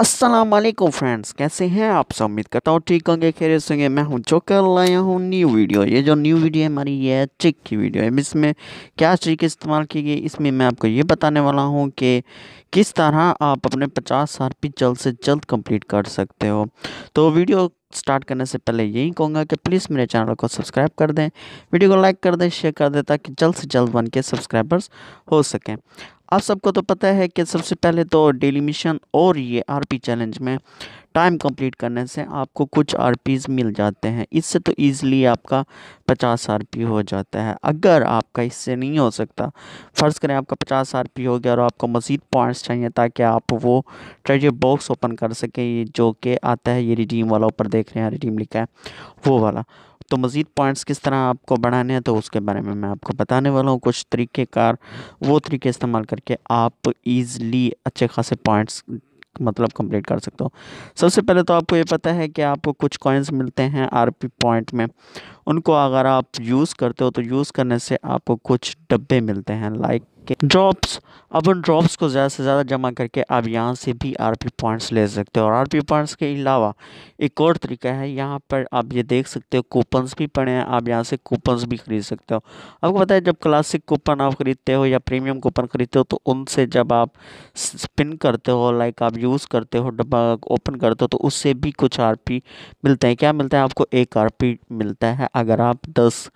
अस्सलाम वालेकुम फ्रेंड्स कैसे हैं आप सब उम्मीद करता हूँ ठीक होंगे खेरे सुंगे मैं हूँ जो कर लाया हूँ न्यू वीडियो ये जो न्यू वीडियो है हमारी ये चिक ट्रिक की वीडियो है इसमें क्या ट्रिक इस्तेमाल की गई इसमें मैं आपको ये बताने वाला हूँ कि किस तरह आप अपने पचास आर जल्द से जल्द कंप्लीट कर सकते हो तो वीडियो स्टार्ट करने से पहले यही कहूँगा कि प्लीज़ मेरे चैनल को सब्सक्राइब कर दें वीडियो को लाइक कर दें शेयर कर दें ताकि जल्द से जल्द वन के सब्सक्राइबर्स हो सकें आप सबको तो पता है कि सबसे पहले तो डेली मिशन और ये आरपी चैलेंज में टाइम कंप्लीट करने से आपको कुछ आर मिल जाते हैं इससे तो ईज़िली आपका पचास आर हो जाता है अगर आपका इससे नहीं हो सकता फ़र्ज़ करें आपका पचास आर हो गया और आपको मज़ीद पॉइंट्स चाहिए ताकि आप वो ट्रेजर बॉक्स ओपन कर सकें जो कि आता है ये रिडीम वाला ऊपर देख रहे हैं रिडीम लिखा है वो वाला तो मज़ीद पॉइंट्स किस तरह आपको बढ़ाने हैं तो उसके बारे में मैं आपको बताने वाला हूँ कुछ तरीक़ेकार वो तरीके इस्तेमाल करके आप ईज़िली अच्छे खासे पॉइंट्स मतलब कंप्लीट कर सकते हो सबसे पहले तो आपको ये पता है कि आपको कुछ कॉइन्स मिलते हैं आरपी पॉइंट में उनको अगर आप यूज़ करते हो तो यूज़ करने से आपको कुछ डब्बे मिलते हैं लाइक करके ड्रॉप्स अब उन ड्रॉप्स को ज़्यादा से ज़्यादा जमा करके आप यहाँ से भी आरपी पॉइंट्स ले सकते हो और आरपी पॉइंट्स के अलावा एक और तरीका है यहाँ पर आप ये देख सकते हो कूपन्स भी पड़े हैं आप यहाँ से कूपन्स भी खरीद सकते हो आपको पता है जब क्लासिक कूपन आप ख़रीदते हो या प्रीमियम कूपन ख़रीदते हो तो उनसे जब आप स्पिन करते हो लाइक आप यूज़ करते हो डब्बा ओपन करते हो तो उससे भी कुछ आर मिलते हैं क्या मिलता है आपको एक आर मिलता है अगर आप दस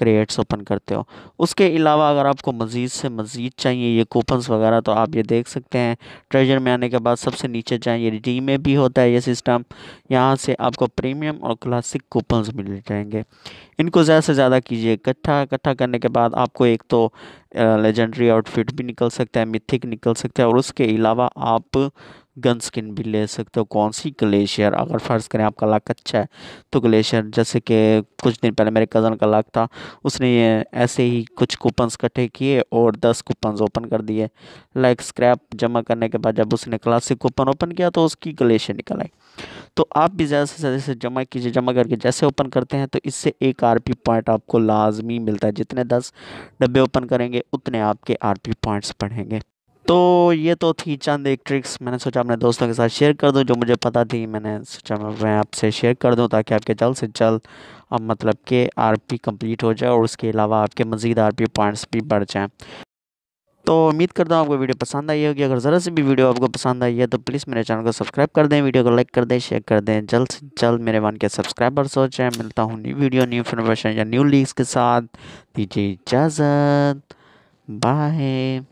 क्रिएट्स ओपन करते हो उसके अलावा अगर आपको मज़ीद से मज़ीद चाहिए ये कूपन्स वगैरह तो आप ये देख सकते हैं ट्रेजर में आने के बाद सबसे नीचे चाहिए डी में भी होता है ये सिस्टम यहाँ से आपको प्रीमियम और क्लासिक कूपन्स मिल जाएंगे इनको ज़्यादा से ज़्यादा कीजिए इकट्ठा इकट्ठा करने के बाद आपको एक तो लेजेंडरी आउटफिट भी निकल सकता है मिथिक निकल सकता है और उसके अलावा आप गन स्किन भी ले सकते हो कौन सी ग्लेशियर अगर फ़र्ज़ करें आपका लक अच्छा है तो ग्लेशियर जैसे कि कुछ दिन पहले मेरे कज़न का लक था उसने ऐसे ही कुछ कूपन्स इकट्ठे किए और दस कूपन्स ओपन कर दिए लाइक स्क्रैप जमा करने के बाद जब उसने क्लासिक कूपन ओपन किया तो उसकी ग्लेशियर निकल आई तो आप भी ज़्यादा से ज़्यादा से जमा कीजिए जमा करके जैसे ओपन करते हैं तो इससे एक आर पी पॉइंट आपको लाजमी मिलता है जितने दस डब्बे ओपन करेंगे उतने आपके आर पी पॉइंट्स बढ़ेंगे तो ये तो थी चंद एक ट्रिक्स मैंने सोचा अपने दोस्तों के साथ शेयर कर दूं जो मुझे पता थी मैंने सोचा मैं आपसे शेयर कर दूं ताकि आपके जल्द से जल्द अब मतलब के आरपी कंप्लीट हो जाए और उसके अलावा आपके मज़ीद आरपी पॉइंट्स भी बढ़ जाएँ तो उम्मीद करता हूँ आपको वीडियो पसंद आई होगी अगर ज़रा से भी वीडियो आपको पसंद आई है तो प्लीज़ मेरे चैनल को सब्सक्राइब कर दें वीडियो को लाइक कर दें शेयर कर दें जल्द से जल्द मेरे वन के सब्सक्राइबर्स हो मिलता हूँ न्यू वीडियो न्यू इन्फॉर्मेशन या न्यू लीग्स के साथ दीजिए इजाज़त बाय